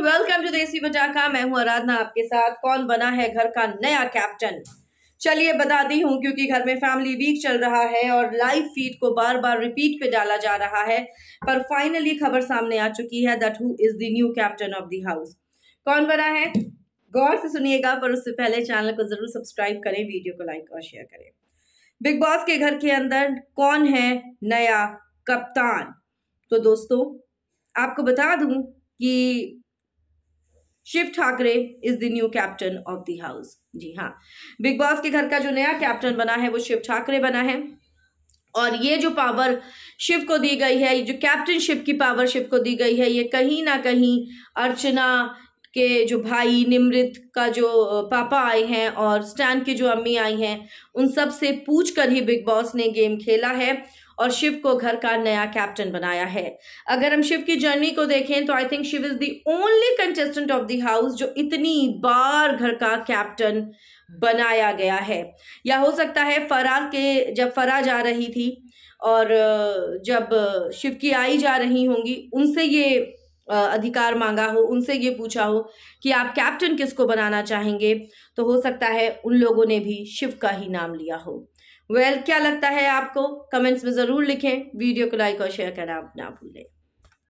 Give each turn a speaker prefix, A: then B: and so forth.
A: everyone welcome to देसी बजा का मैं हूं आराधना आपके साथ कौन बना है घर का नया कैप्टन चलिए बता दी हूं क्योंकि घर में फैमिली वीक चल रहा है और लाइव फीड को बार बार रिपीट पे डाला जा रहा है पर फाइनली खबर सामने आ चुकी है that who is the new captain of the house कौन बना है गौर से सुनिएगा पर उससे पहले चैनल को जरूर सब्सक्राइब करें वीडियो को लाइक और शेयर करें बिग बॉस के घर के अंदर कौन है नया कप्तान तो दोस्तों आपको बता दूं कि Shiv Thakare is the new captain of the house जी हाँ बिग बॉस के घर का जो नया कैप्टन बना है वो शिव ठाकरे बना है और ये जो पावर शिव को दी गई है ये जो कैप्टनशिप की पावर शिव को दी गई है ये कहीं ना कहीं अर्चना के जो भाई निमृत का जो पापा आए हैं और स्टैन की जो अम्मी आई हैं उन सब से पूछ कर ही बिग बॉस ने गेम खेला है और शिव को घर का नया कैप्टन बनाया है अगर हम शिव की जर्नी को देखें तो I think Shiv is the only contestant of the house जो इतनी बार घर का कैप्टन बनाया गया है या हो सकता है फरा के जब फरा जा रही थी और जब शिव की आई जा रही होंगी उनसे ये अधिकार मांगा हो उनसे ये पूछा हो कि आप कैप्टन किसको बनाना चाहेंगे तो हो सकता है उन लोगों ने भी शिव का ही नाम लिया हो वेल well, क्या लगता है आपको कमेंट्स में ज़रूर लिखें वीडियो को लाइक और शेयर करना आप ना भूलें